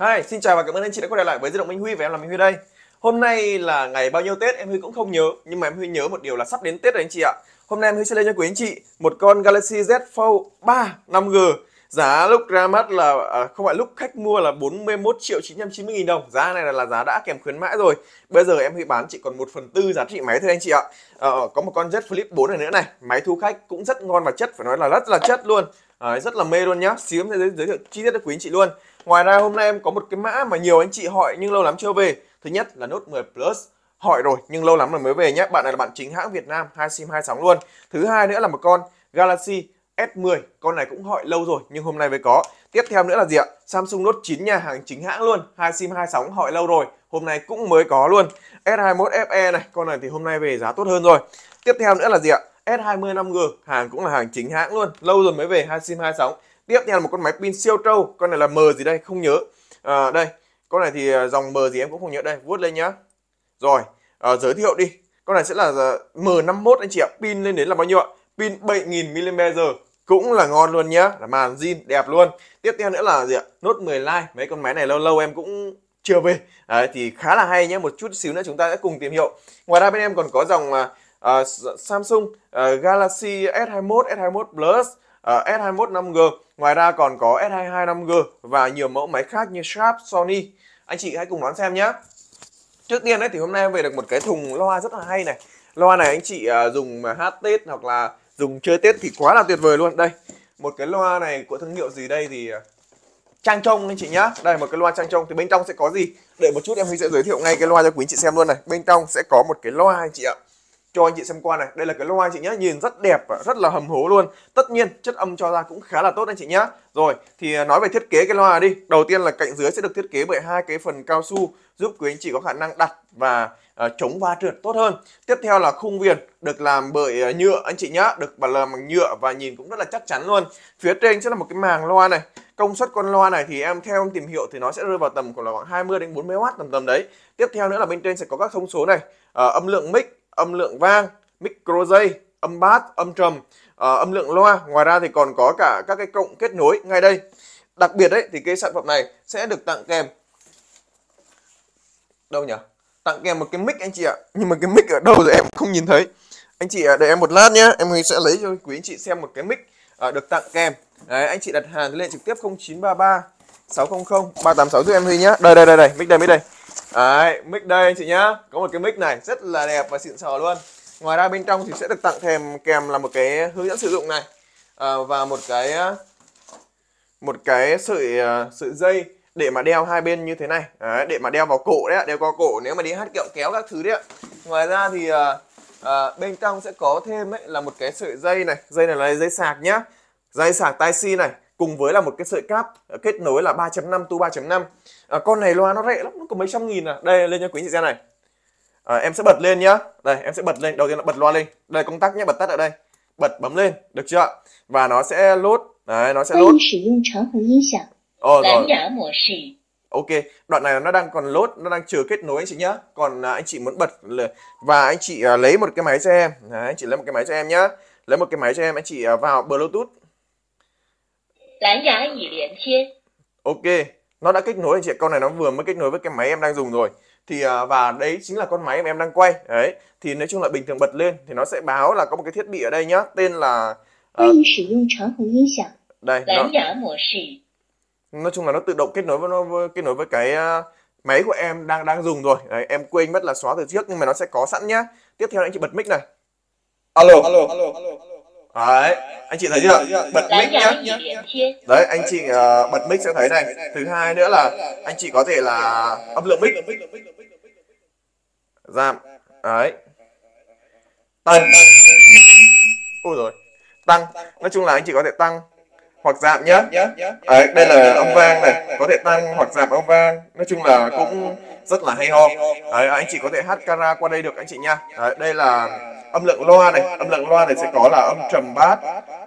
Hi, xin chào và cảm ơn anh chị đã quay lại với di động Minh Huy và em là Minh Huy đây. Hôm nay là ngày bao nhiêu Tết em Huy cũng không nhớ, nhưng mà em Huy nhớ một điều là sắp đến Tết rồi anh chị ạ. Hôm nay em Huy sẽ lên cho quý anh chị một con Galaxy Z Fold 3 5G. Giá lúc ra mắt là à, không phải lúc khách mua là 41 triệu 990 nghìn đồng. Giá này là, là giá đã kèm khuyến mãi rồi. Bây giờ em Huy bán chỉ còn 1 phần tư giá trị máy thôi anh chị ạ. À, có một con Z Flip 4 này nữa này. Máy thu khách cũng rất ngon và chất, phải nói là rất là chất luôn. À, rất là mê luôn nhá. Xíu em sẽ giới thiệu chi tiết cho quý anh chị luôn. Ngoài ra hôm nay em có một cái mã mà nhiều anh chị hỏi nhưng lâu lắm chưa về. Thứ nhất là Note 10 Plus hỏi rồi nhưng lâu lắm rồi mới về nhé. Bạn này là bạn chính hãng Việt Nam, hai sim hai sóng luôn. Thứ hai nữa là một con Galaxy S10, con này cũng hỏi lâu rồi nhưng hôm nay mới có. Tiếp theo nữa là gì ạ? Samsung Note 9 nhà hàng chính hãng luôn, hai sim hai sóng hỏi lâu rồi, hôm nay cũng mới có luôn. S21 FE này, con này thì hôm nay về giá tốt hơn rồi. Tiếp theo nữa là gì ạ? S20 5G, hàng cũng là hàng chính hãng luôn, lâu rồi mới về hai sim hai sóng tiếp theo là một con máy pin siêu trâu con này là m gì đây không nhớ à, đây con này thì à, dòng m gì em cũng không nhớ đây vuốt lên nhá rồi à, giới thiệu đi con này sẽ là à, M51 anh chị ạ pin lên đến là bao nhiêu ạ pin 7000mAh cũng là ngon luôn nhá là màn zin đẹp luôn tiếp theo nữa là gì ạ nốt 10 like mấy con máy này lâu lâu em cũng chưa về Đấy, thì khá là hay nhé một chút xíu nữa chúng ta sẽ cùng tìm hiểu ngoài ra bên em còn có dòng uh, Samsung uh, Galaxy S21 S21 Plus Ờ, S21 5G. Ngoài ra còn có S22 5G và nhiều mẫu máy khác như Sharp, Sony. Anh chị hãy cùng đoán xem nhé. Trước tiên đấy thì hôm nay em về được một cái thùng loa rất là hay này. Loa này anh chị ờ, dùng mà hát Tết hoặc là dùng chơi Tết thì quá là tuyệt vời luôn. Đây, một cái loa này của thương hiệu gì đây thì ờ, trang trông anh chị nhá đây một cái loa trang trông thì bên trong sẽ có gì để một chút em sẽ giới thiệu ngay cái loa cho quý anh chị xem luôn này bên trong sẽ có một cái loa anh chị ạ cho anh chị xem qua này đây là cái loa anh chị nhé nhìn rất đẹp và rất là hầm hố luôn tất nhiên chất âm cho ra cũng khá là tốt anh chị nhé rồi thì à, nói về thiết kế cái loa đi đầu tiên là cạnh dưới sẽ được thiết kế bởi hai cái phần cao su giúp quý anh chị có khả năng đặt và uh, chống va trượt tốt hơn tiếp theo là khung viền được làm bởi uh, nhựa anh chị nhá được làm bằng nhựa và nhìn cũng rất là chắc chắn luôn phía trên sẽ là một cái màng loa này công suất con loa này thì em theo em tìm hiểu thì nó sẽ rơi vào tầm khoảng 20 đến 40 w tầm tầm đấy tiếp theo nữa là bên trên sẽ có các thông số này uh, âm lượng mic âm lượng vang, micro dây, âm bass, âm trầm, à, âm lượng loa. Ngoài ra thì còn có cả các cái cộng kết nối ngay đây. Đặc biệt đấy thì cái sản phẩm này sẽ được tặng kèm đâu nhỉ? Tặng kèm một cái mic anh chị ạ. Nhưng mà cái mic ở đâu rồi em không nhìn thấy. Anh chị ạ, ờ, để em một lát nhé. Em sẽ lấy cho quý anh chị xem một cái mic ờ, được tặng kèm. Đấy, anh chị đặt hàng lên trực tiếp 0933 600 386 giúp em Huy nhé. Đây đây đây đây, mic đây mic đây. Đấy, mic đây anh chị nhá. Có một cái mic này rất là đẹp và xịn sò luôn. Ngoài ra bên trong thì sẽ được tặng thêm kèm là một cái hướng dẫn sử dụng này à, và một cái một cái sợi ờ, sợi dây để mà đeo hai bên như thế này. Đấy, để mà đeo vào cổ đấy, đeo qua cổ nếu mà đi hát kẹo kéo các thứ đấy. Ngoài ra thì à, à, bên trong sẽ có thêm ấy là một cái sợi dây này, dây này là dây sạc nhá. Dây sạc tai si này cùng với là một cái sợi cáp ờ, kết nối là 3.5 tu 3.5 à, con này loa nó rẻ lắm nó có mấy trăm nghìn à đây lên cho quý chị xem này à, em sẽ bật lên nhá đây em sẽ bật lên đầu tiên là bật loa lên đây công tắc nhé bật tắt ở đây bật bấm lên được chưa và nó sẽ lốt đấy nó sẽ lốt Ồ, ờ, rồi. Ok, đoạn này nó đang còn lốt, nó đang chờ kết nối anh chị nhá. Còn à, anh chị muốn bật và anh chị à, lấy một cái máy cho em. Đấy, anh chị lấy một cái máy cho em nhá. Lấy một cái máy cho em, anh chị à, vào Bluetooth 蓝牙已连接. Ok, nó đã kết nối anh chị Con này nó vừa mới kết nối với cái máy em đang dùng rồi. Thì à, và đấy chính là con máy mà em đang quay. Đấy, thì nói chung là bình thường bật lên thì nó sẽ báo là có một cái thiết bị ở đây nhá, tên là uh, Đây, nó, nói chung là nó tự động kết nối với nó kết nối với cái uh, máy của em đang đang dùng rồi. Đấy, em quên mất là xóa từ trước nhưng mà nó sẽ có sẵn nhá. Tiếp theo anh chị bật mic này. Alo, alo, alo, alo. alo. Đấy, anh chị thấy chưa? Dạ, dạ, dạ. Bật mic nhá. Đấy, anh chị uh, bật mic sẽ thấy này. Thứ hai nữa là anh chị có thể là âm lượng mic. Giảm. Đấy. Tăng. Ôi rồi. Tăng. Nói chung là anh chị có thể tăng hoặc giảm nhé. Đấy, đây là âm vang này, có thể tăng hoặc giảm âm vang. Nói chung là cũng rất là hay ho. Đấy, anh chị có thể hát kara qua đây được anh chị nha. Đấy, đây là âm lượng loa này, âm lượng loa này sẽ có là âm trầm bát,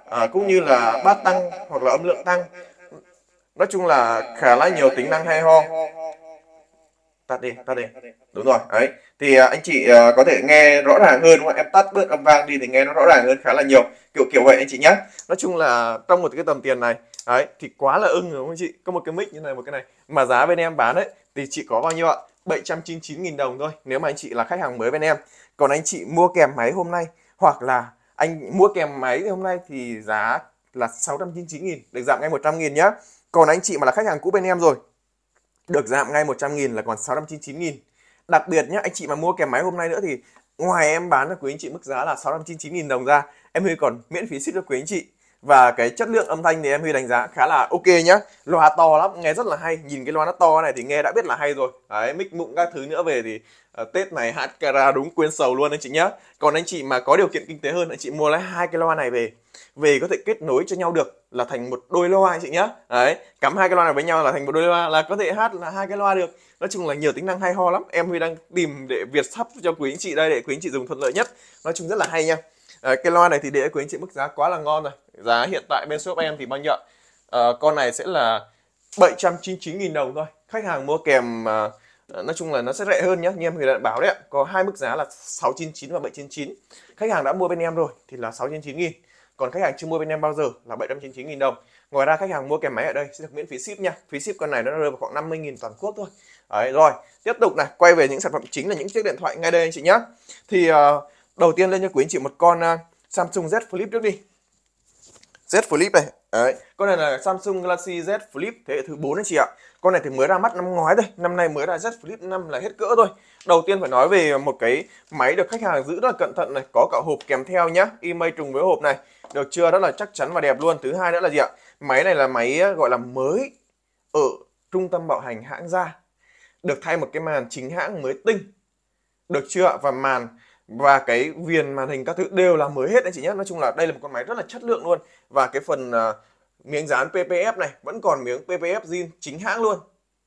à, cũng như là bát tăng hoặc là âm lượng tăng. Nói chung là khá là nhiều tính năng hay ho tắt đi tắt đi đúng rồi đấy. thì à, anh chị à, có thể nghe rõ ràng hơn đúng không? em tắt bớt âm vang đi thì nghe nó rõ ràng hơn khá là nhiều kiểu kiểu vậy anh chị nhé nói chung là trong một cái tầm tiền này ấy thì quá là ưng rồi không anh chị có một cái mic như này một cái này mà giá bên em bán đấy thì chị có bao nhiêu ạ 799.000 đồng thôi nếu mà anh chị là khách hàng mới bên em còn anh chị mua kèm máy hôm nay hoặc là anh mua kèm máy thì hôm nay thì giá là 699.000 được giảm ngay 100.000 nhá còn anh chị mà là khách hàng cũ bên em rồi được giảm ngay 100 000 là còn 699 000 Đặc biệt nhé, anh chị mà mua kèm máy hôm nay nữa thì ngoài em bán cho quý anh chị mức giá là 699 000 đồng ra, em Huy còn miễn phí ship cho quý anh chị. Và cái chất lượng âm thanh thì em Huy đánh giá khá là ok nhá. Loa to lắm, nghe rất là hay. Nhìn cái loa nó to này thì nghe đã biết là hay rồi. Đấy, mic mụn các thứ nữa về thì uh, Tết này hát cara đúng quên sầu luôn anh chị nhá. Còn anh chị mà có điều kiện kinh tế hơn, anh chị mua lấy hai cái loa này về về có thể kết nối cho nhau được là thành một đôi loa anh chị nhé đấy cắm hai cái loa này với nhau là thành một đôi loa là có thể hát là hai cái loa được nói chung là nhiều tính năng hay ho lắm em huy đang tìm để việt sắp cho quý anh chị đây để quý anh chị dùng thuận lợi nhất nói chung rất là hay nha à, cái loa này thì để quý anh chị mức giá quá là ngon rồi giá hiện tại bên shop em thì bao nhiêu à, con này sẽ là 799.000 đồng thôi khách hàng mua kèm à, nói chung là nó sẽ rẻ hơn nhá như em huy đã báo đấy ạ có hai mức giá là 699 và 799 khách hàng đã mua bên em rồi thì là 699 nghìn còn khách hàng chưa mua bên em bao giờ là 799.000 đồng ngoài ra khách hàng mua kèm máy ở đây sẽ được miễn phí ship nha phí ship con này nó rơi vào khoảng 50.000 toàn quốc thôi đấy rồi tiếp tục này quay về những sản phẩm chính là những chiếc điện thoại ngay đây anh chị nhé thì uh, đầu tiên lên cho quý anh chị một con uh, Samsung Z Flip trước đi Z Flip này đấy. con này là Samsung Galaxy Z Flip thế hệ thứ 4 anh chị ạ con này thì mới ra mắt năm ngoái thôi năm nay mới ra Z Flip 5 là hết cỡ thôi đầu tiên phải nói về một cái máy được khách hàng giữ rất là cẩn thận này có cả hộp kèm theo nhá email trùng với hộp này được chưa rất là chắc chắn và đẹp luôn thứ hai nữa là gì ạ máy này là máy ờ, gọi là mới ở trung tâm bảo hành hãng ra được thay một cái màn chính hãng mới tinh được chưa và màn và cái viền màn hình các thứ đều là mới hết anh chị nhé nói chung là đây là một con máy rất là chất lượng luôn và cái phần uh, miếng dán PPF này vẫn còn miếng PPF zin chính hãng luôn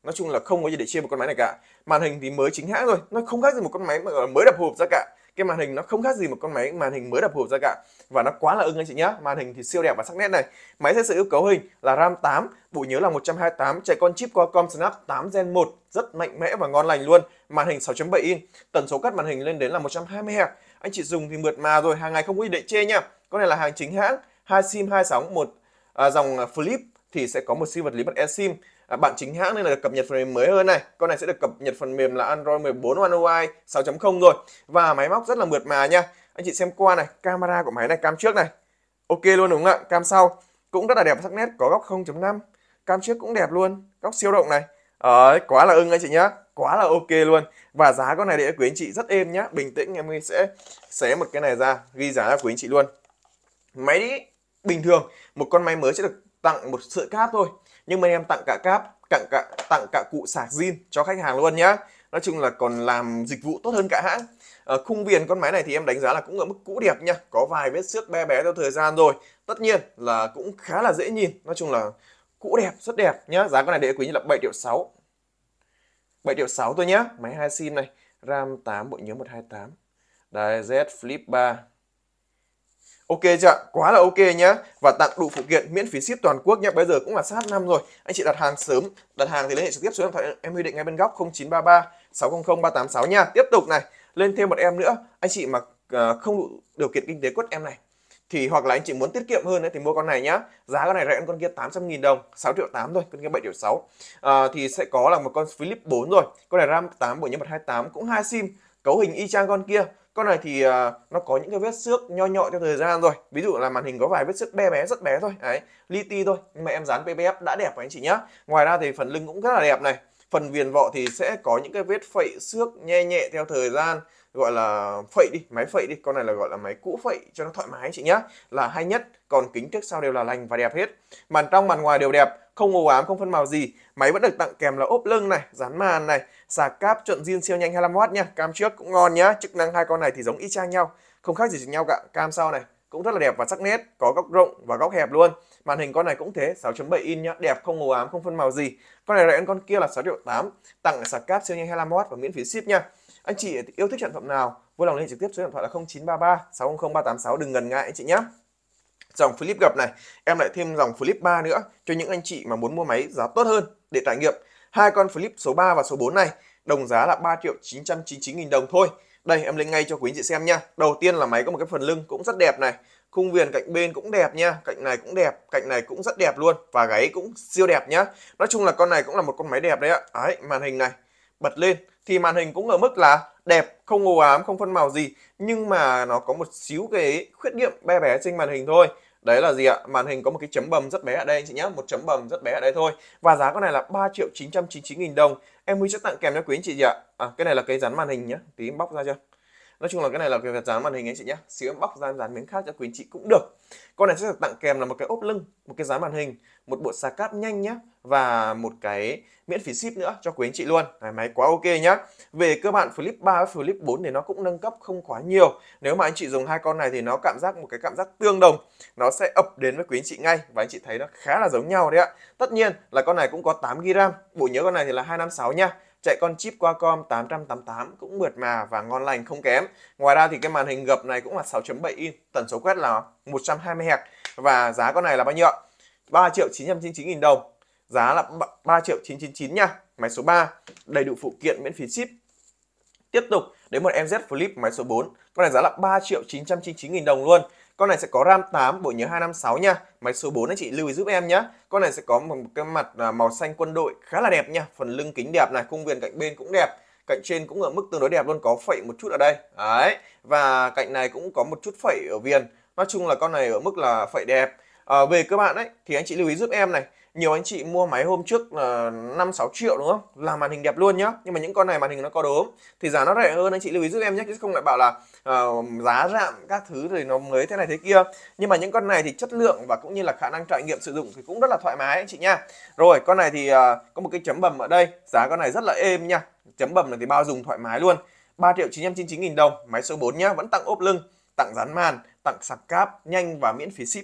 nói chung là không có gì để chia một con máy này cả màn hình thì mới chính hãng rồi nó không khác gì một con máy mà ờ, mới đập hộp ra cả cái màn hình nó không khác gì một con máy màn hình mới đập hộp ra cả và nó quá là ưng anh chị nhé. màn hình thì siêu đẹp và sắc nét này máy sẽ sử dụng cấu hình là RAM 8 bộ nhớ là 128 chạy con chip Qualcomm Snap 8 Gen 1 rất mạnh mẽ và ngon lành luôn màn hình 6.7 inch tần số cắt màn hình lên đến là 120 Hz anh chị dùng thì mượt mà rồi hàng ngày không có gì để chê nhá. con này là hàng chính hãng hai sim hai sóng một à, dòng à, Flip thì sẽ có một siêu vật lý bắt eSIM à, bản chính hãng nên là được cập nhật phần mềm mới hơn này con này sẽ được cập nhật phần mềm là Android 14 One UI 6.0 rồi và máy móc rất là mượt mà nha anh chị xem qua này camera của máy này cam trước này ok luôn đúng không ạ cam sau cũng rất là đẹp sắc nét có góc 0.5 cam trước cũng đẹp luôn góc siêu động này à, quá là ưng anh chị nhá quá là ok luôn và giá con này để quý anh chị rất êm nhá bình tĩnh em sẽ xé một cái này ra ghi giá cho quý anh chị luôn máy đi bình thường một con máy mới sẽ được tặng một sợi cáp thôi nhưng bên em tặng cả cáp tặng cả tặng cả cụ sạc zin cho khách hàng luôn nhá nói chung là còn làm dịch vụ tốt hơn cả hãng à, khung viền con máy này thì em đánh giá là cũng ở mức cũ đẹp nhá có vài vết xước be bé theo thời gian rồi tất nhiên là cũng khá là dễ nhìn nói chung là cũ đẹp rất đẹp nhá giá con này để quý như là 7 triệu 6 7 triệu 6 thôi nhá máy hai sim này RAM 8 bộ nhớ 128 Đấy, Z Flip 3 Ok chưa Quá là ok nhá. Và tặng đủ phụ kiện miễn phí ship toàn quốc nhé. Bây giờ cũng là sát năm rồi. Anh chị đặt hàng sớm, đặt hàng thì liên hệ trực tiếp số điện thoại em Huy Định ngay bên góc 0933 600 386 nha. Tiếp tục này, lên thêm một em nữa. Anh chị mà ờ, không đủ điều kiện kinh tế quất em này thì hoặc là anh chị muốn tiết kiệm hơn ấy, thì mua con này nhá giá con này rẻ hơn con kia 800 000 đồng 6 triệu 8 thôi con kia 7 triệu 6 à, ờ, thì sẽ có là một con Philip 4 rồi con này RAM 8 bộ nhớ 128 cũng hai sim cấu hình y chang con kia con này thì uh, nó có những cái vết xước nho nhọ theo thời gian rồi ví dụ là màn hình có vài vết xước bé bé rất bé thôi đấy li ti thôi nhưng mà em dán ppf đã đẹp rồi anh chị nhá ngoài ra thì phần lưng cũng rất là đẹp này phần viền vọ thì sẽ có những cái vết phậy xước nhẹ nhẹ theo thời gian gọi là phậy đi máy phậy đi con này là gọi là máy cũ phậy cho nó thoải mái anh chị nhá là hay nhất còn kính trước sau đều là lành và đẹp hết màn trong màn ngoài đều đẹp không ồ ám không phân màu gì máy vẫn được tặng kèm là ốp lưng này dán màn này sạc cáp chuẩn zin siêu nhanh 25W nha cam trước cũng ngon nhá chức năng hai con này thì giống y chang nhau không khác gì chỉnh nhau cả cam sau này cũng rất là đẹp và sắc nét có góc rộng và góc hẹp luôn màn hình con này cũng thế 6.7 in nhá đẹp không màu ám không phân màu gì con này rẻ hơn con kia là 6 triệu 8 tặng sạc cáp siêu nhanh 25W và miễn phí ship nha anh chị yêu thích sản phẩm nào vui lòng liên hệ trực tiếp số điện thoại là 0933 600 386 đừng ngần ngại anh chị nhé dòng flip gập này em lại thêm dòng flip 3 nữa cho những anh chị mà muốn mua máy giá tốt hơn để trải nghiệm Hai con flip số 3 và số 4 này đồng giá là 3 triệu 999 nghìn đồng thôi. Đây em lên ngay cho quý anh chị xem nha. Đầu tiên là máy có một cái phần lưng cũng rất đẹp này. Khung viền cạnh bên cũng đẹp nha, cạnh này cũng đẹp, cạnh này cũng rất đẹp luôn và gáy cũng siêu đẹp nhá. Nói chung là con này cũng là một con máy đẹp đấy ạ. Đấy, màn hình này bật lên thì màn hình cũng ở mức là đẹp, không ồ ám, không phân màu gì nhưng mà nó có một xíu cái khuyết điểm bé bé trên màn hình thôi. Đấy là gì ạ? Màn hình có một cái chấm bầm rất bé ở đây anh chị nhé, một chấm bầm rất bé ở đây thôi. Và giá con này là 3 triệu 999 nghìn đồng. Em Huy sẽ tặng kèm cho quý anh chị gì ạ? À, cái này là cái rắn màn hình nhé, tí bóc ra chưa? nói chung là cái này là cái dán màn hình anh chị nhé xíu em bóc ra em dán miếng khác cho quý anh chị cũng được con này sẽ được tặng kèm là một cái ốp lưng một cái dán màn hình một bộ sạc cáp nhanh nhé và một cái miễn phí ship nữa cho quý anh chị luôn này, máy quá ok nhá về cơ bản flip 3 với flip 4 thì nó cũng nâng cấp không quá nhiều nếu mà anh chị dùng hai con này thì nó cảm giác một cái cảm giác tương đồng nó sẽ ập đến với quý anh chị ngay và anh chị thấy nó khá là giống nhau đấy ạ tất nhiên là con này cũng có 8 g bộ nhớ con này thì là 256 nhá chạy con chip Qualcomm 888 cũng mượt mà và ngon lành không kém. Ngoài ra thì cái màn hình gập này cũng là 6.7 in tần số quét là 120 Hz và giá con này là bao nhiêu ạ? 3 triệu 999 nghìn đồng. Giá là 3 triệu 999 nha. Máy số 3, đầy đủ phụ kiện miễn phí ship. Tiếp tục đến một MZ Flip máy số 4, con này giá là 3 triệu 999 nghìn đồng luôn. Con này sẽ có RAM 8, bộ nhớ 256 nha. Máy số 4 anh chị lưu ý giúp em nhé. Con này sẽ có một cái mặt à, màu xanh quân đội khá là đẹp nha. Phần lưng kính đẹp này, khung viền cạnh bên cũng đẹp cạnh trên cũng ở mức tương đối đẹp luôn có phẩy một chút ở đây đấy và cạnh này cũng có một chút phẩy ở viền nói chung là con này ở mức là phẩy đẹp à, về các bạn ấy thì anh chị lưu ý giúp em này nhiều anh chị mua máy hôm trước là năm sáu triệu đúng không là màn hình đẹp luôn nhá nhưng mà những con này màn hình nó có đốm thì giá nó rẻ hơn anh chị lưu ý giúp em nhé chứ không lại bảo là uh, giá giảm các thứ rồi nó mới thế này thế kia nhưng mà những con này thì chất lượng và cũng như là khả năng trải nghiệm sử dụng thì cũng rất là thoải mái anh chị nha rồi con này thì uh, có một cái chấm bầm ở đây giá con này rất là êm nha chấm bầm này thì bao dùng thoải mái luôn 3 triệu 999 nghìn đồng máy số 4 nhá vẫn tặng ốp lưng tặng dán màn tặng sạc cáp nhanh và miễn phí ship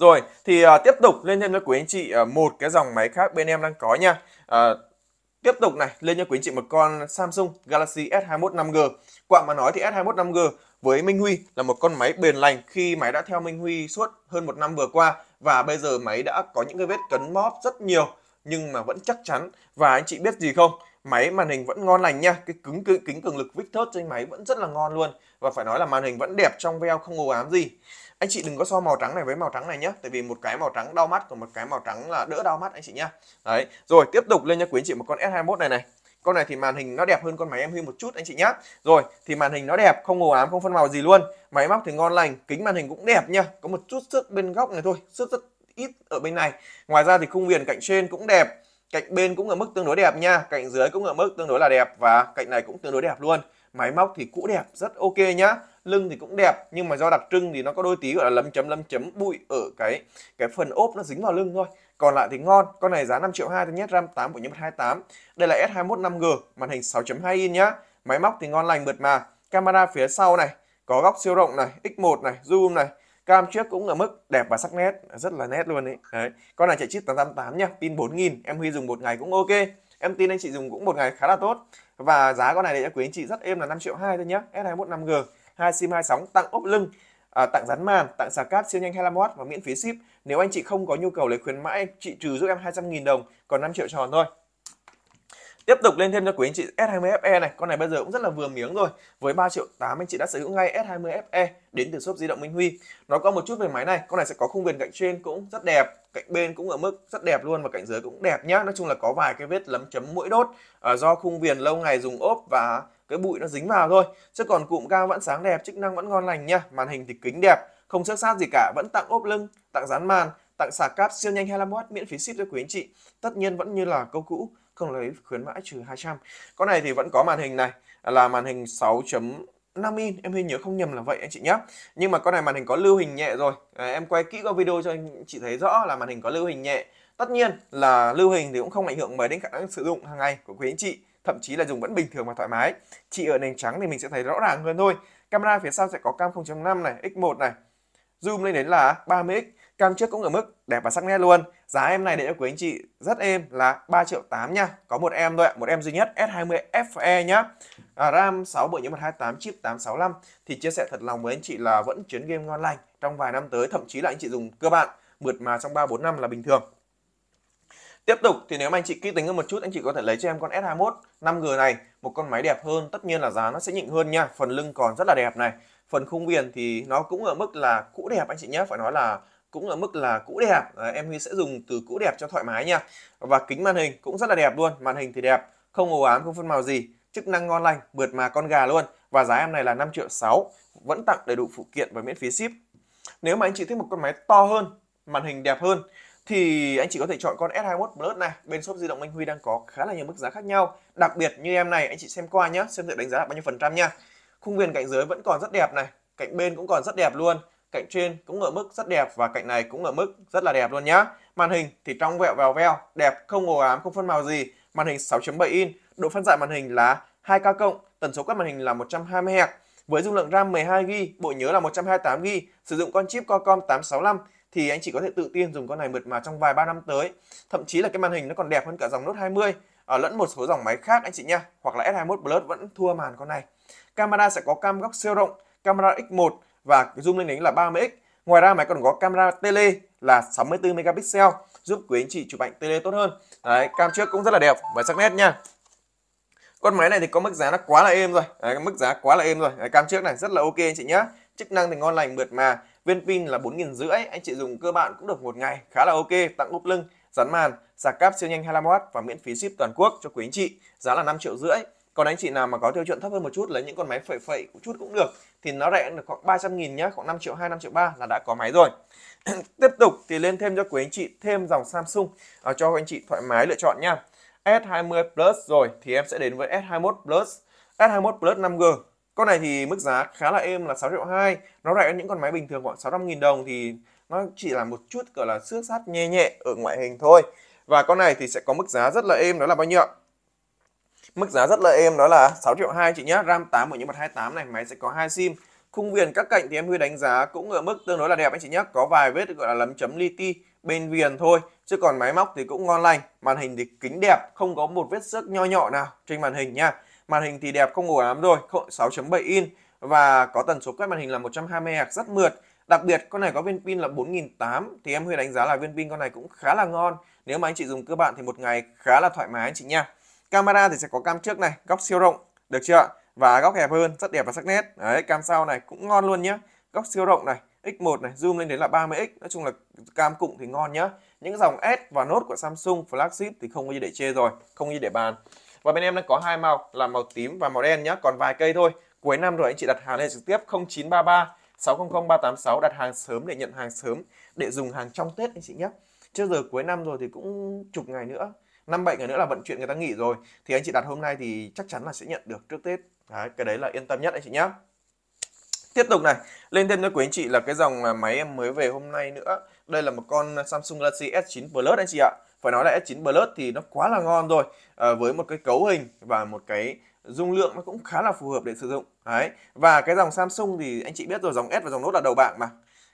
rồi thì uh, tiếp tục lên thêm cho quý anh chị uh, một cái dòng máy khác bên em đang có nha. Uh, Tiếp tục này, lên cho quý anh chị một con Samsung Galaxy S21 5G. Quả mà nói thì S21 5G với Minh Huy là một con máy bền lành khi máy đã theo Minh Huy suốt hơn một năm vừa qua và bây giờ máy đã có những cái vết cấn móp rất nhiều nhưng mà vẫn chắc chắn và anh chị biết gì không? máy màn hình vẫn ngon lành nha cái cứng cái kính cường lực victor trên máy vẫn rất là ngon luôn và phải nói là màn hình vẫn đẹp trong veo không ồ ám gì anh chị đừng có so màu trắng này với màu trắng này nhé tại vì một cái màu trắng đau mắt còn một cái màu trắng là đỡ đau mắt anh chị nhá đấy rồi tiếp tục lên nha quý anh chị một con S21 này này con này thì màn hình nó đẹp hơn con máy em Huy một chút anh chị nhá rồi thì màn hình nó đẹp không ồ ám không phân màu gì luôn máy móc thì ngon lành kính màn hình cũng đẹp nha có một chút xước bên góc này thôi xước rất ít ở bên này ngoài ra thì khung viền cạnh trên cũng đẹp cạnh bên cũng ở mức tương đối đẹp nha cạnh dưới cũng ở mức tương đối là đẹp và cạnh này cũng tương đối đẹp luôn máy móc thì cũ đẹp rất ok nhá lưng thì cũng đẹp nhưng mà do đặc trưng thì nó có đôi tí gọi là lấm chấm lấm chấm bụi ở cái cái phần ốp nó dính vào lưng thôi còn lại thì ngon con này giá 5 triệu hai thì nhét ram 8 của nhân 28 đây là S21 5G màn hình 6.2 in nhá máy móc thì ngon lành mượt mà camera phía sau này có góc siêu rộng này x1 này zoom này Cam trước cũng ở mức đẹp và sắc nét, rất là nét luôn ấy. Đấy. Con này chạy chip 888 nhá, pin 4000, em Huy dùng một ngày cũng ok. Em tin anh chị dùng cũng một ngày khá là tốt. Và giá con này để em quý anh chị rất êm là 5 triệu 2 thôi nhá. S21 5G, hai sim hai sóng tặng ốp lưng, à, tặng rắn màn, tặng sạc cáp siêu nhanh 25W và miễn phí ship. Nếu anh chị không có nhu cầu lấy khuyến mãi, chị trừ giúp em 200.000 đồng, còn 5 triệu tròn thôi. Tiếp tục lên thêm cho quý anh chị S20FE này, con này bây giờ cũng rất là vừa miếng rồi. Với 3 triệu 8 anh chị đã sở hữu ngay S20FE đến từ shop di động Minh Huy. nói qua một chút về máy này, con này sẽ có khung viền cạnh trên cũng rất đẹp, cạnh bên cũng ở mức rất đẹp luôn và cạnh dưới cũng đẹp nhá. Nói chung là có vài cái vết lấm chấm mũi đốt à, do khung viền lâu ngày dùng ốp và cái bụi nó dính vào thôi. Chứ còn cụm cao vẫn sáng đẹp, chức năng vẫn ngon lành nhá Màn hình thì kính đẹp, không xước sát gì cả, vẫn tặng ốp lưng, tặng dán màn, tặng sạc cáp siêu nhanh 25W miễn phí ship cho quý anh chị. Tất nhiên vẫn như là câu cũ, không lấy khuyến mãi trừ 200. Con này thì vẫn có màn hình này là màn hình 6 5 in em hình nhớ không nhầm là vậy anh chị nhé nhưng mà con này màn hình có lưu hình nhẹ rồi à, em quay kỹ qua video cho anh chị thấy rõ là màn hình có lưu hình nhẹ tất nhiên là lưu hình thì cũng không ảnh hưởng mấy đến khả năng sử dụng hàng ngày của quý anh chị thậm chí là dùng vẫn bình thường và thoải mái chị ở nền trắng thì mình sẽ thấy rõ ràng hơn thôi camera phía sau sẽ có cam 0.5 này x1 này zoom lên đến là 30x Cam trước cũng ở mức đẹp và sắc nét luôn. Giá em này để cho quý anh chị rất êm là 3 triệu 8 nha. Có một em thôi ạ, một em duy nhất S20 FE nhá. À, RAM 6 bộ nhớ 128 chip 865 thì chia sẻ thật lòng với anh chị là vẫn chuyến game ngon lành trong vài năm tới, thậm chí là anh chị dùng cơ bản mượt mà trong 3 4 năm là bình thường. Tiếp tục thì nếu mà anh chị kỹ tính hơn một chút, anh chị có thể lấy cho em con S21 5G này, một con máy đẹp hơn, tất nhiên là giá nó sẽ nhịn hơn nha. Phần lưng còn rất là đẹp này. Phần khung viền thì nó cũng ở mức là cũ đẹp anh chị nhé, phải nói là cũng ở mức là cũ đẹp à, em Huy sẽ dùng từ cũ đẹp cho thoải mái nha và kính màn hình cũng rất là đẹp luôn màn hình thì đẹp không ồ ám không phân màu gì chức năng ngon lành bượt mà con gà luôn và giá em này là 5 triệu 6 vẫn tặng đầy đủ phụ kiện và miễn phí ship nếu mà anh chị thích một con máy to hơn màn hình đẹp hơn thì anh chị có thể chọn con S21 Plus này bên shop di động anh Huy đang có khá là nhiều mức giá khác nhau đặc biệt như em này anh chị xem qua nhé xem thử đánh giá là bao nhiêu phần trăm nha khung viền cạnh dưới vẫn còn rất đẹp này cạnh bên cũng còn rất đẹp luôn cạnh trên cũng ở mức rất đẹp và cạnh này cũng ở mức rất là đẹp luôn nhá. Màn hình thì trong vẹo vào veo, đẹp không ồ ám, không phân màu gì. Màn hình 6.7 in, độ phân giải màn hình là 2K cộng, tần số quét màn hình là 120 Hz. Với dung lượng RAM 12GB, bộ nhớ là 128GB, sử dụng con chip Qualcomm 865 thì anh chị có thể tự tin dùng con này mượt mà trong vài ba năm tới. Thậm chí là cái màn hình nó còn đẹp hơn cả dòng Note 20 ở lẫn một số dòng máy khác anh chị nha, hoặc là S21 Plus vẫn thua màn con này. Camera sẽ có cam góc siêu rộng, camera X1 và zoom lên đến là 30x. Ngoài ra máy còn có camera tele là 64 megapixel giúp quý anh chị chụp ảnh tele tốt hơn. Đấy, cam trước cũng rất là đẹp và sắc nét nha. Con máy này thì có mức giá nó quá là êm rồi, Đấy, mức giá quá là êm rồi. Đấy, cam trước này rất là ok anh chị nhé. Chức năng thì ngon lành mượt mà. Viên pin là 4.500, anh chị dùng cơ bản cũng được một ngày, khá là ok, tặng úp lưng, dán màn, sạc cáp siêu nhanh 25W và miễn phí ship toàn quốc cho quý anh chị. Giá là 5 triệu rưỡi còn anh chị nào mà có tiêu chuẩn thấp hơn một chút lấy những con máy phẩy phẩy một chút cũng được thì nó rẻ được khoảng 300 nghìn nhá khoảng 5 triệu 2 5 triệu 3 là đã có máy rồi tiếp tục thì lên thêm cho quý anh chị thêm dòng Samsung à, cho anh chị thoải mái lựa chọn nha S20 Plus rồi thì em sẽ đến với S21 Plus S21 Plus 5G con này thì mức giá khá là êm là 6 triệu 2 nó rẻ hơn những con máy bình thường khoảng 600 nghìn đồng thì nó chỉ là một chút gọi là xước sát nhẹ nhẹ ở ngoại hình thôi và con này thì sẽ có mức giá rất là êm đó là bao nhiêu Mức giá rất là êm đó là 6 triệu 2 chị nhé, RAM 8 ở những mặt 28 này, máy sẽ có hai sim. Khung viền các cạnh thì em Huy đánh giá cũng ở mức tương đối là đẹp anh chị nhé, có vài vết gọi là lấm chấm li ti bên viền thôi, chứ còn máy móc thì cũng ngon lành. Màn hình thì kính đẹp, không có một vết xước nho nhỏ nào trên màn hình nha. Màn hình thì đẹp không ổn lắm rồi, 6.7 in và có tần số quét màn hình là 120Hz rất mượt. Đặc biệt con này có viên pin là 4008 thì em Huy đánh giá là viên pin con này cũng khá là ngon. Nếu mà anh chị dùng cơ bản thì một ngày khá là thoải mái anh chị nha. Camera thì sẽ có cam trước này, góc siêu rộng, được chưa? Và góc hẹp hơn, rất đẹp và sắc nét. Đấy, cam sau này cũng ngon luôn nhé. Góc siêu rộng này, X1 này, zoom lên đến là 30x. Nói chung là cam cụm thì ngon nhé. Những dòng S và Note của Samsung flagship thì không có gì để chê rồi, không có gì để bàn. Và bên em đang có hai màu là màu tím và màu đen nhé, còn vài cây thôi. Cuối năm rồi anh chị đặt hàng lên trực tiếp 0933 600 386 đặt hàng sớm để nhận hàng sớm để dùng hàng trong Tết anh chị nhé. chưa giờ cuối năm rồi thì cũng chục ngày nữa năm bảy ngày nữa là vận chuyển người ta nghỉ rồi thì anh chị đặt hôm nay thì chắc chắn là sẽ nhận được trước tết đấy, cái đấy là yên tâm nhất anh chị nhé tiếp tục này lên thêm nữa của anh chị là cái dòng máy em mới về hôm nay nữa đây là một con Samsung Galaxy S9 Plus anh chị ạ phải nói là S9 Plus thì nó quá là ngon rồi à, với một cái cấu hình và một cái dung lượng nó cũng khá là phù hợp để sử dụng đấy và cái dòng Samsung thì anh chị biết rồi dòng S và dòng Note là đầu bảng mà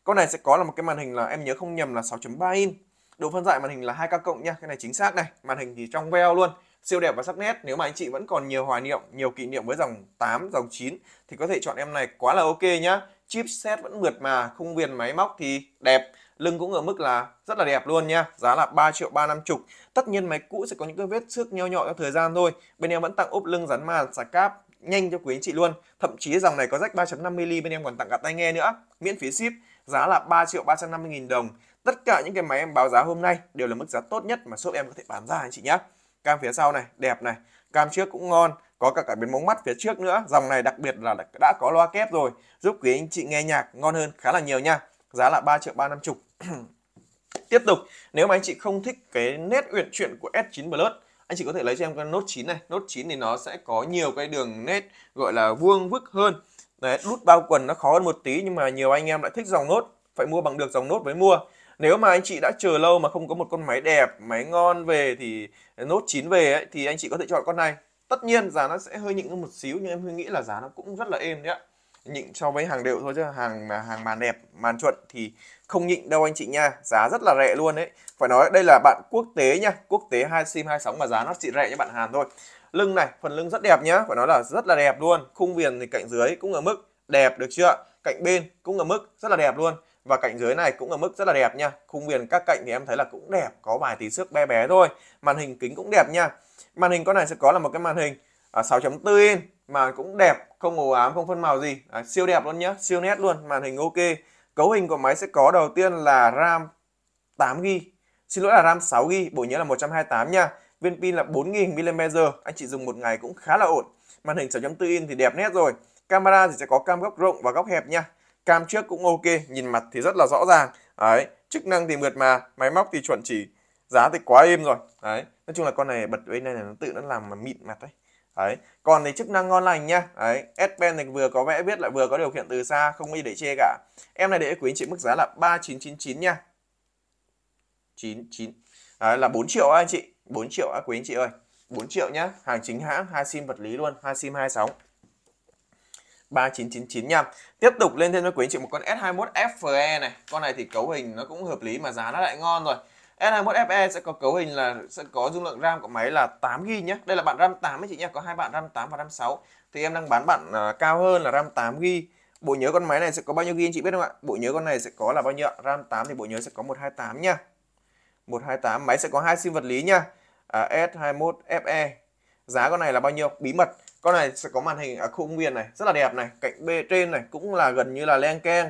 con này sẽ có là một cái màn hình là em nhớ không nhầm là 6.3 inch độ phân giải màn hình là 2K cộng nha cái này chính xác này màn hình thì trong veo luôn siêu đẹp và sắc nét nếu mà anh chị vẫn còn nhiều hoài niệm nhiều kỷ niệm với dòng 8 dòng 9 thì có thể chọn em này quá là ok nhá chipset vẫn mượt mà khung viền máy móc thì đẹp lưng cũng ở mức là rất là đẹp luôn nha giá là 3 triệu ba năm chục tất nhiên máy cũ sẽ có những cái vết xước nheo nhọ trong thời gian thôi bên em vẫn tặng ốp lưng rắn màn sạc cáp nhanh cho quý anh chị luôn thậm chí dòng này có rách 3.5 mm bên em còn tặng cả tai nghe nữa miễn phí ship giá là 3 triệu 350 nghìn đồng Tất cả những cái máy em báo giá hôm nay đều là mức giá tốt nhất mà shop em có thể bán ra anh chị nhé. Cam phía sau này, đẹp này, cam trước cũng ngon, có cả cả biến móng mắt phía trước nữa. Dòng này đặc biệt là đã có loa kép rồi, giúp quý anh chị nghe nhạc ngon hơn khá là nhiều nha. Giá là 3 triệu ba năm chục Tiếp tục, nếu mà anh chị không thích cái nét uyển chuyển của S9 Plus anh chị có thể lấy cho em cái nốt 9 này nốt 9 thì nó sẽ có nhiều cái đường nét gọi là vuông vức hơn đấy đút bao quần nó khó hơn một tí nhưng mà nhiều anh em lại thích dòng nốt phải mua bằng được dòng nốt với mua nếu mà anh chị đã chờ lâu mà không có một con máy đẹp máy ngon về thì nốt chín về ấy, thì anh chị có thể chọn con này tất nhiên giá nó sẽ hơi nhịn hơn một xíu nhưng em hơi nghĩ là giá nó cũng rất là êm đấy ạ nhịn so với hàng đều thôi chứ hàng hàng màn đẹp màn chuẩn thì không nhịn đâu anh chị nha giá rất là rẻ luôn đấy phải nói đây là bạn quốc tế nha quốc tế hai sim hai sóng mà giá nó chỉ rẻ như bạn Hàn thôi lưng này phần lưng rất đẹp nhá phải nói là rất là đẹp luôn khung viền thì cạnh dưới cũng ở mức đẹp được chưa cạnh bên cũng ở mức rất là đẹp luôn và cạnh dưới này cũng ở mức rất là đẹp nha khung viền các cạnh thì em thấy là cũng đẹp có vài tí xước bé bé thôi màn hình kính cũng đẹp nha màn hình con này sẽ có là một cái màn hình 6.4 à, inch mà cũng đẹp không ồ ám không phân màu gì à, siêu đẹp luôn nhá siêu nét luôn màn hình ok cấu hình của máy sẽ có đầu tiên là ram 8 g xin lỗi là ram 6 g bộ nhớ là 128 nha viên pin là 4000mAh anh chị dùng một ngày cũng khá là ổn màn hình 6.4 inch thì đẹp nét rồi camera thì sẽ có cam góc rộng và góc hẹp nha cam trước cũng ok nhìn mặt thì rất là rõ ràng đấy chức năng thì mượt mà máy móc thì chuẩn chỉ giá thì quá êm rồi đấy nói chung là con này bật bên này là nó tự nó làm mà mịn mặt đấy đấy còn thì chức năng ngon lành nhá đấy s pen này vừa có vẽ viết lại vừa có điều khiển từ xa không có để chê cả em này để quý anh chị mức giá là 3999 nha 99 đấy, là 4 triệu anh chị 4 triệu á quý anh chị ơi 4 triệu nhá hàng chính hãng hai sim vật lý luôn hai sim hai sóng. 3999 nha. Tiếp tục lên thêm cho quý anh chị một con S21 FE này. Con này thì cấu hình nó cũng hợp lý mà giá nó lại ngon rồi. S21 FE sẽ có cấu hình là sẽ có dung lượng RAM của máy là 8GB nhé. Đây là bản RAM 8 ấy chị nhé, có hai bản RAM 8 và RAM 6. Thì em đang bán bản uh, à, cao hơn là RAM 8GB. Bộ nhớ con máy này sẽ có bao nhiêu GB anh chị biết không ạ? Bộ nhớ con này sẽ có là bao nhiêu RAM 8 thì bộ nhớ sẽ có 128 nha. 128 máy sẽ có hai sim vật lý nha. À, S21 FE giá con này là bao nhiêu bí mật con này sẽ có màn hình ở à, khung viền này rất là đẹp này cạnh bên trên này cũng là gần như là len keng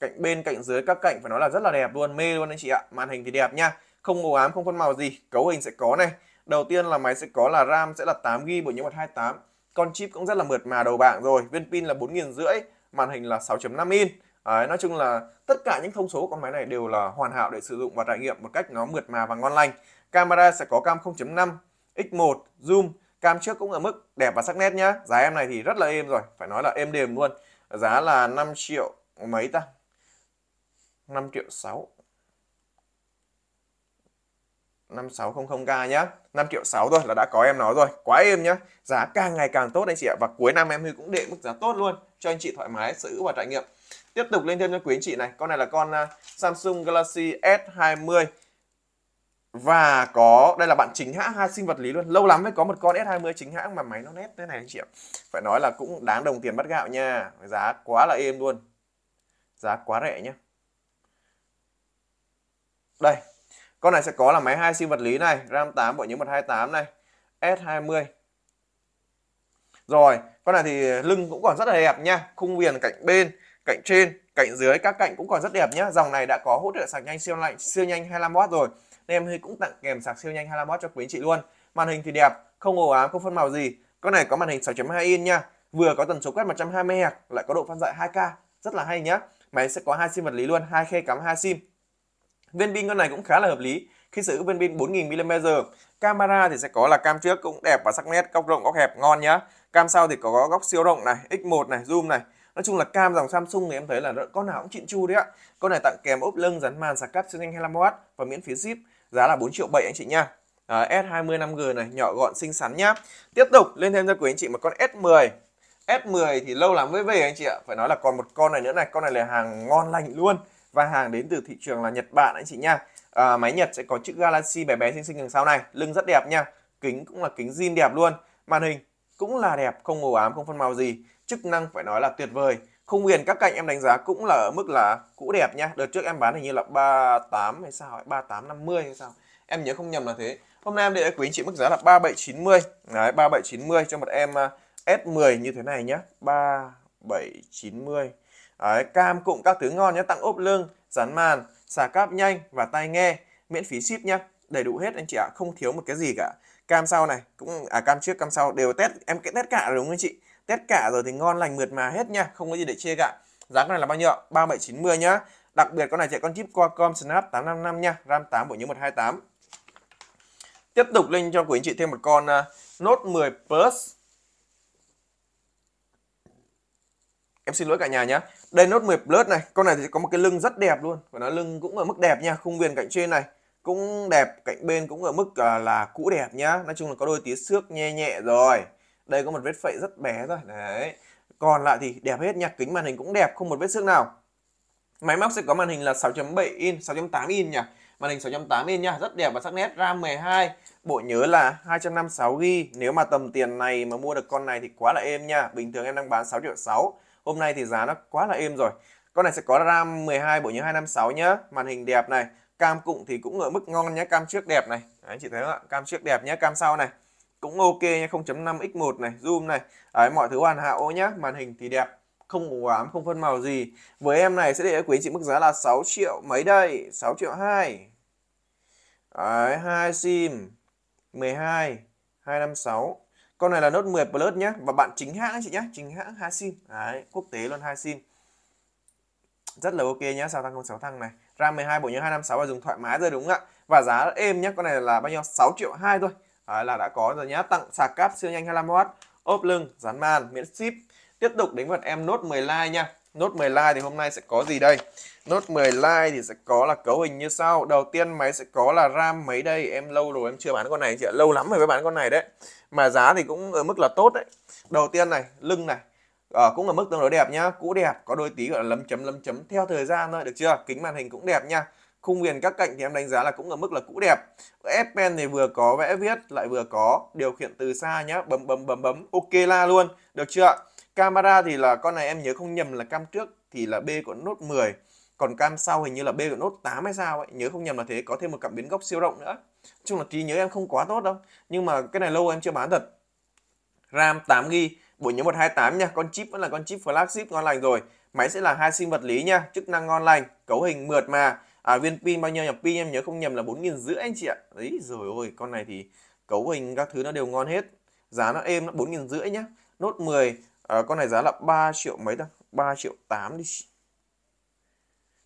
cạnh bên cạnh dưới các cạnh phải nói là rất là đẹp luôn mê luôn anh chị ạ màn hình thì đẹp nha không màu ám không phân màu gì cấu hình sẽ có này đầu tiên là máy sẽ có là ram sẽ là 8 gb bộ nhớ mặt 28 con chip cũng rất là mượt mà đầu bảng rồi viên pin là bốn nghìn rưỡi màn hình là 6.5 in Đấy, nói chung là tất cả những thông số của con máy này đều là hoàn hảo để sử dụng và trải nghiệm một cách nó mượt mà và ngon lành camera sẽ có cam 0.5 x1 zoom Cam trước cũng ở mức đẹp và sắc nét nhá. Giá em này thì rất là êm rồi, phải nói là êm đềm luôn. Giá là 5 triệu mấy ta? 5 triệu 6. 5600k nhá 5 triệu 6 thôi là đã có em nó rồi Quá êm nhá Giá càng ngày càng tốt anh chị ạ Và cuối năm em Huy cũng đệ mức giá tốt luôn Cho anh chị thoải mái sở hữu và trải nghiệm Tiếp tục lên thêm cho quý anh chị này Con này là con à, Samsung Galaxy S20 và có đây là bạn chính hãng hai sinh vật lý luôn lâu lắm mới có một con S20 chính hãng mà máy nó nét thế này anh chị ạ phải nói là cũng đáng đồng tiền bắt gạo nha giá quá là êm luôn giá quá rẻ nhá đây con này sẽ có là máy hai sinh vật lý này RAM 8 bộ nhớ 128 này S20 rồi con này thì lưng cũng còn rất là đẹp nha khung viền cạnh bên cạnh trên cạnh dưới các cạnh cũng còn rất đẹp nhá dòng này đã có hỗ trợ sạc nhanh siêu lạnh siêu nhanh 25W rồi nên em Huy cũng tặng kèm sạc siêu nhanh Halabot cho quý anh chị luôn. Màn hình thì đẹp, không ồ ám, không phân màu gì. Con này có màn hình 6.2 in nha, vừa có tần số quét 120 Hz, lại có độ phân giải 2K, rất là hay nhá. Máy sẽ có hai sim vật lý luôn, hai khe cắm hai sim. Viên pin con này cũng khá là hợp lý khi sử dụng viên pin 4000mAh. Camera thì sẽ có là cam trước cũng đẹp và sắc nét, góc rộng góc hẹp ngon nhá. Cam sau thì có góc siêu rộng này, x1 này, zoom này. Nói chung là cam dòng Samsung thì em thấy là con nào cũng chịn chu đấy ạ. Con này tặng kèm ốp lưng, dán màn, sạc cáp siêu nhanh 25W và miễn phí ship giá là 4 triệu 7 anh chị nha à, S20 5G này nhỏ gọn xinh xắn nhá tiếp tục lên thêm cho quý anh chị một con S10 S10 thì lâu lắm mới về anh chị ạ phải nói là còn một con này nữa này con này là hàng ngon lành luôn và hàng đến từ thị trường là Nhật Bản anh chị nha à, máy Nhật sẽ có chữ Galaxy bé bé xinh xinh đằng sau này lưng rất đẹp nha kính cũng là kính zin đẹp luôn màn hình cũng là đẹp không màu ám không phân màu gì chức năng phải nói là tuyệt vời Khung viền các cạnh em đánh giá cũng là ở mức là cũ đẹp nhá. Đợt trước em bán hình như là 38 hay sao ấy, 3850 hay sao. Em nhớ không nhầm là thế. Hôm nay em để quý anh chị mức giá là 3790. Đấy 3790 cho một em à, S10 như thế này nhá. 3790. Đấy, cam cụm các thứ ngon nhé, tặng ốp lưng, dán màn, xà cáp nhanh và tai nghe, miễn phí ship nhá. Đầy đủ hết anh chị ạ, à, không thiếu một cái gì cả. Cam sau này cũng à cam trước cam sau đều test, em cái test cả đúng không anh chị? tất cả rồi thì ngon lành mượt mà hết nha không có gì để chê cả giá con này là bao nhiêu ba bảy chín mươi nhá đặc biệt con này chạy con chip Qualcomm Snap tám năm nha RAM tám bộ nhớ một hai tám. tiếp tục lên cho quý anh chị thêm một con uh, Note 10 Plus em xin lỗi cả nhà nhá. đây Note 10 Plus này con này thì có một cái lưng rất đẹp luôn và nó lưng cũng ở mức đẹp nha khung viền cạnh trên này cũng đẹp cạnh bên cũng ở mức à, là cũ đẹp nhá nói chung là có đôi tí xước nhẹ nhẹ rồi đây có một vết phậy rất bé rồi đấy còn lại thì đẹp hết nhạc kính màn hình cũng đẹp không một vết xước nào máy móc sẽ có màn hình là 6.7 in 6.8 in nhỉ màn hình 6.8 in nha, rất đẹp và sắc nét, RAM 12, bộ nhớ là 256 g Nếu mà tầm tiền này mà mua được con này thì quá là êm nha. Bình thường em đang bán 6 triệu 6. Hôm nay thì giá nó quá là êm rồi. Con này sẽ có RAM 12 bộ nhớ 256 nhá, màn hình đẹp này, cam cụm thì cũng ở mức ngon nhé, cam trước đẹp này. anh chị thấy không ạ? Cam trước đẹp nhé, cam sau này cũng ok nha 0.5 x1 này zoom này đấy, mọi thứ hoàn hảo nhá màn hình thì đẹp không mù ám không phân màu gì với em này sẽ để quý chị mức giá là 6 triệu mấy đây 6 triệu 2 đấy, 2 sim 12 256 con này là nốt 10 plus nhá và bạn chính hãng chị nhé chính hãng 2 sim đấy, quốc tế luôn 2 sim rất là ok nhá sao tăng 06 thăng này RAM 12 bộ nhớ 256 và dùng thoải mái rồi đúng không ạ và giá êm nhá con này là bao nhiêu 6 triệu 2 thôi Đấy, là đã có rồi nhá tặng sạc cáp siêu nhanh 25W ốp lưng dán màn miễn ship tiếp tục đến vật em nốt 10 like nha nốt 10 like thì hôm nay sẽ có gì đây nốt 10 like thì sẽ có là cấu hình như sau đầu tiên máy sẽ có là ram mấy đây em lâu rồi em chưa bán con này chị ạ lâu lắm rồi mới bán con này đấy mà giá thì cũng ở mức là tốt đấy đầu tiên này lưng này à, cũng ở mức tương đối đẹp nhá cũ đẹp có đôi tí gọi là lấm chấm lấm chấm theo thời gian thôi được chưa kính màn hình cũng đẹp nha khung viền các cạnh thì em đánh giá là cũng ở mức là cũ đẹp F pen thì vừa có vẽ viết lại vừa có điều khiển từ xa nhá bấm bấm bấm bấm ok la luôn được chưa camera thì là con này em nhớ không nhầm là cam trước thì là b của nốt 10 còn cam sau hình như là b của nốt 8 hay sao ấy nhớ không nhầm là thế có thêm một cảm biến góc siêu rộng nữa chung là trí nhớ em không quá tốt đâu nhưng mà cái này lâu em chưa bán thật ram 8 g bộ nhớ 128 nha con chip vẫn là con chip flagship ngon lành rồi máy sẽ là hai sim vật lý nha chức năng ngon lành cấu hình mượt mà à, viên pin bao nhiêu nhập pin em nhớ không nhầm là bốn nghìn rưỡi anh chị ạ đấy rồi ôi con này thì cấu hình các thứ nó đều ngon hết giá nó êm nó bốn nghìn rưỡi nhá nốt 10 à, con này giá là 3 triệu mấy ta 3 triệu 8 đi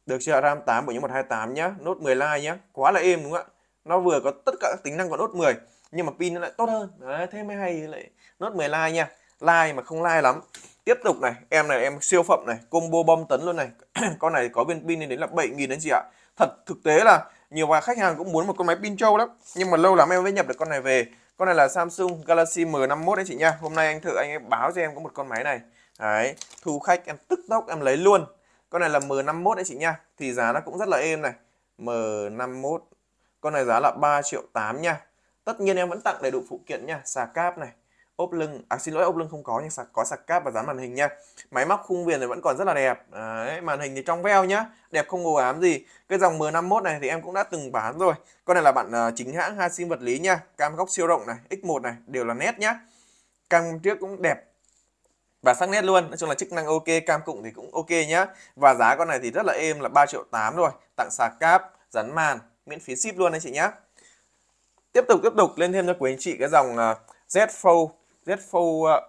được chưa RAM 8 bởi những 128 nhá nốt 10 like nhá quá là êm đúng không ạ nó vừa có tất cả các tính năng của nốt 10 nhưng mà pin nó lại tốt hơn đấy, thế mới hay lại nốt 10 like nha like mà không like lắm tiếp tục này em này em siêu phẩm này combo bom tấn luôn này con này có viên pin lên đến là 7.000 anh chị ạ thật thực tế là nhiều và khách hàng cũng muốn một con máy pin châu lắm nhưng mà lâu lắm em mới nhập được con này về con này là Samsung Galaxy M51 đấy chị nha hôm nay anh thử anh ấy báo cho em có một con máy này đấy thu khách em tức tốc em lấy luôn con này là M51 đấy chị nha thì giá nó cũng rất là êm này M51 con này giá là 3 triệu 8 nha tất nhiên em vẫn tặng đầy đủ phụ kiện nha xà cáp này ốp lưng à xin lỗi ốp lưng không có nhưng sạc có sạc cáp và dán màn hình nha máy móc khung viền này vẫn còn rất là đẹp Đấy, màn hình thì trong veo nhá đẹp không ngồ ám gì cái dòng M51 này thì em cũng đã từng bán rồi con này là bạn uh, chính hãng hai sim vật lý nha cam góc siêu rộng này x1 này đều là nét nhá cam trước cũng đẹp và sắc nét luôn nói chung là chức năng ok cam cụm thì cũng ok nhá và giá con này thì rất là êm là 3 triệu 8 rồi tặng sạc cáp dán màn miễn phí ship luôn anh chị nhá tiếp tục tiếp tục lên thêm cho quý anh chị cái dòng uh, Z Fold Z Fold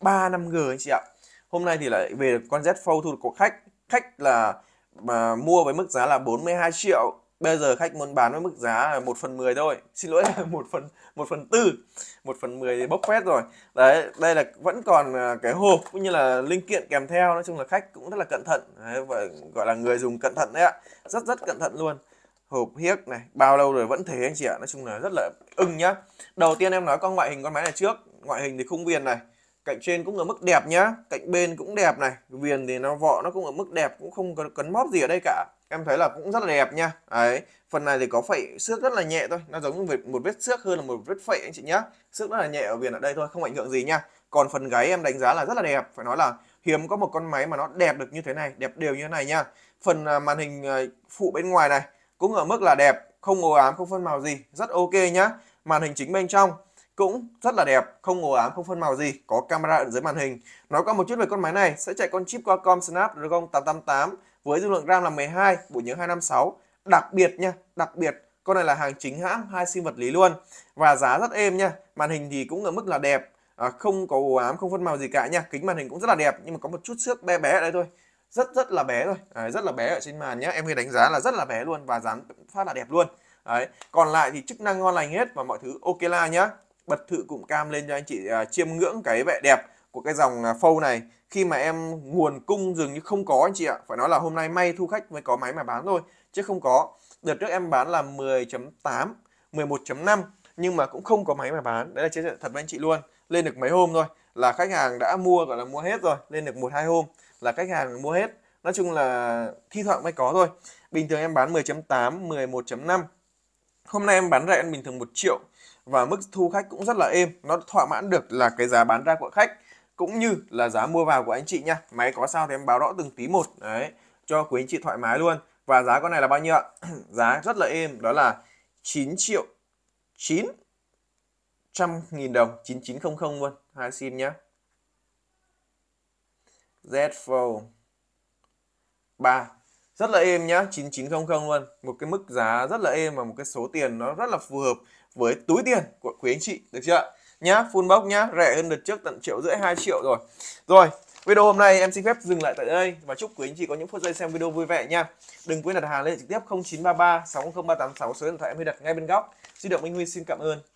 3 à, 5G anh chị ạ. Hôm nay thì lại về con Z Fold thu được của khách. Khách là mà mua với mức giá là 42 triệu. Bây giờ khách muốn bán với mức giá là 1 phần 10 thôi. Xin lỗi là 1 phần 1 phần 4. 1 phần 10 thì bốc phét rồi. Đấy, đây là vẫn còn à, cái hộp cũng như là linh kiện kèm theo. Nói chung là khách cũng rất là cẩn thận. Đấy, gọi là người dùng cẩn thận đấy ạ. Rất rất cẩn thận luôn hộp hiếc này bao lâu rồi vẫn thế anh chị ạ nói chung là rất là ưng nhá đầu tiên em nói con ngoại hình con máy này trước ngoại hình thì khung viền này cạnh trên cũng ở mức đẹp nhá cạnh bên cũng đẹp này viền thì nó vọ nó cũng ở mức đẹp cũng không có cấn móp gì ở đây cả em thấy là cũng rất là đẹp nha đấy phần này thì có phẩy xước rất là nhẹ thôi nó giống như một vết xước hơn là một vết phẩy anh chị nhá xước rất là nhẹ ở viền ở đây thôi không ảnh hưởng gì nha còn phần gáy em đánh giá là rất là đẹp phải nói là hiếm có một con máy mà nó đẹp được như thế này đẹp đều như thế này nha phần à, màn hình à, phụ bên ngoài này cũng ở mức là đẹp không ồ ám không phân màu gì rất ok nhá màn hình chính bên trong cũng rất là đẹp, không ồ ám, không phân màu gì, có camera ở dưới màn hình. Nói qua một chút về con máy này, sẽ chạy con chip Qualcomm Snapdragon 888 với dung lượng RAM là 12, bộ nhớ 256. Đặc biệt nha, đặc biệt con này là hàng chính hãng, hai sim vật lý luôn và giá rất êm nha. Màn hình thì cũng ở mức là đẹp, à, không có ồ ám, không phân màu gì cả nha. Kính màn hình cũng rất là đẹp nhưng mà có một chút xước bé bé ở đây thôi rất rất là bé rồi đấy, rất là bé ở trên màn nhé em khi đánh giá là rất là bé luôn và dán phát là đẹp luôn đấy còn lại thì chức năng ngon lành hết và mọi thứ ok là nhá bật thự cụm cam lên cho anh chị uh, chiêm ngưỡng cái vẻ đẹp của cái dòng à, phâu này khi mà em nguồn cung dường như không có anh chị ạ phải nói là hôm nay may thu khách mới có máy mà bán thôi chứ không có đợt trước em bán là 10.8 11.5 nhưng mà cũng không có máy mà bán đấy là chia sẻ thật với anh chị luôn lên được mấy hôm thôi là khách hàng đã mua gọi là mua hết rồi lên được một hai hôm là khách hàng mua hết nói chung là thi thoảng mới có thôi bình thường em bán 10.8 11.5 hôm nay em bán rẻ bình thường 1 triệu và mức thu khách cũng rất là êm nó thỏa mãn được là cái giá bán ra của khách cũng như là giá mua vào của anh chị nha máy có sao thì em báo rõ từng tí một đấy cho quý anh chị thoải mái luôn và giá con này là bao nhiêu ạ giá rất là êm đó là 9 triệu 9 trăm nghìn đồng 9900 luôn hai sim nhé Z Fold 3 rất là êm nhá 9900 luôn một cái mức giá rất là êm và một cái số tiền nó rất là phù hợp với túi tiền của quý anh chị được chưa nhá full box nhá rẻ hơn đợt trước tận triệu rưỡi 2 triệu rồi rồi video hôm nay em xin phép dừng lại tại đây và chúc quý anh chị có những phút giây xem video vui vẻ nha đừng quên đặt hàng liên trực tiếp 0933 600386 số điện thoại em huy đặt ngay bên góc xin được Minh Huy xin cảm ơn